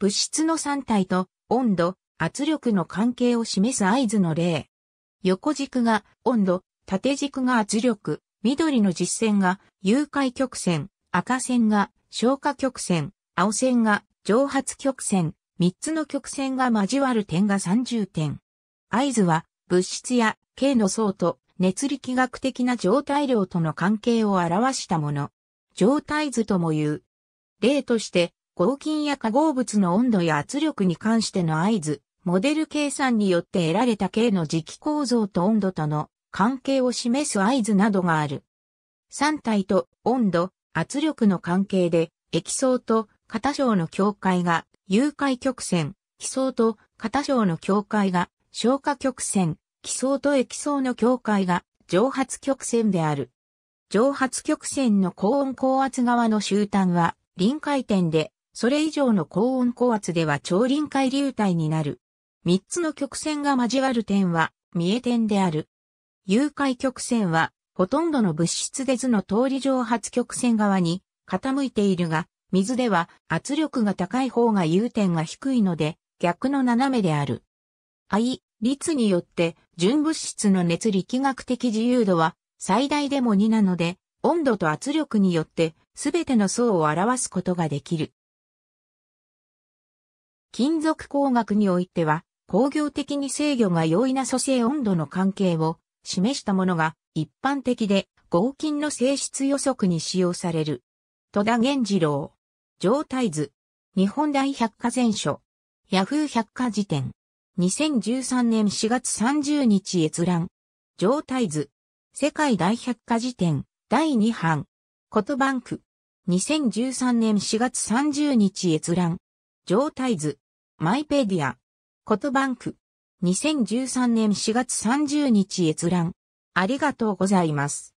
物質の三体と温度、圧力の関係を示す合図の例。横軸が温度、縦軸が圧力、緑の実線が融解曲線、赤線が消化曲線、青線が蒸発曲線、3つの曲線が交わる点が30点。合図は物質や形の層と熱力学的な状態量との関係を表したもの。状態図とも言う。例として合金や化合物の温度や圧力に関しての合図、モデル計算によって得られた K の磁気構造と温度との関係を示す合図などがある。3体と温度、圧力の関係で、液層と片章の境界が融解曲線、気層と片章の境界が消化曲線、気層と液層の境界が蒸発曲線である。蒸発曲線の高温高圧側の終端は臨界点でそれ以上の高温高圧では超臨界流体になる。三つの曲線が交わる点は、三重点である。融解曲線は、ほとんどの物質で図の通り上発曲線側に傾いているが、水では圧力が高い方が融点が低いので、逆の斜めである。愛、率によって、純物質の熱力学的自由度は、最大でも2なので、温度と圧力によって、すべての層を表すことができる。金属工学においては、工業的に制御が容易な組成温度の関係を示したものが一般的で合金の性質予測に使用される。戸田源次郎。状態図。日本大百科全書。ヤフー百科辞典。2013年4月30日閲覧。状態図。世界大百科辞典。第2版。コトバンク。2013年4月30日閲覧。状態図、マイペディア、コトバンク、2013年4月30日閲覧。ありがとうございます。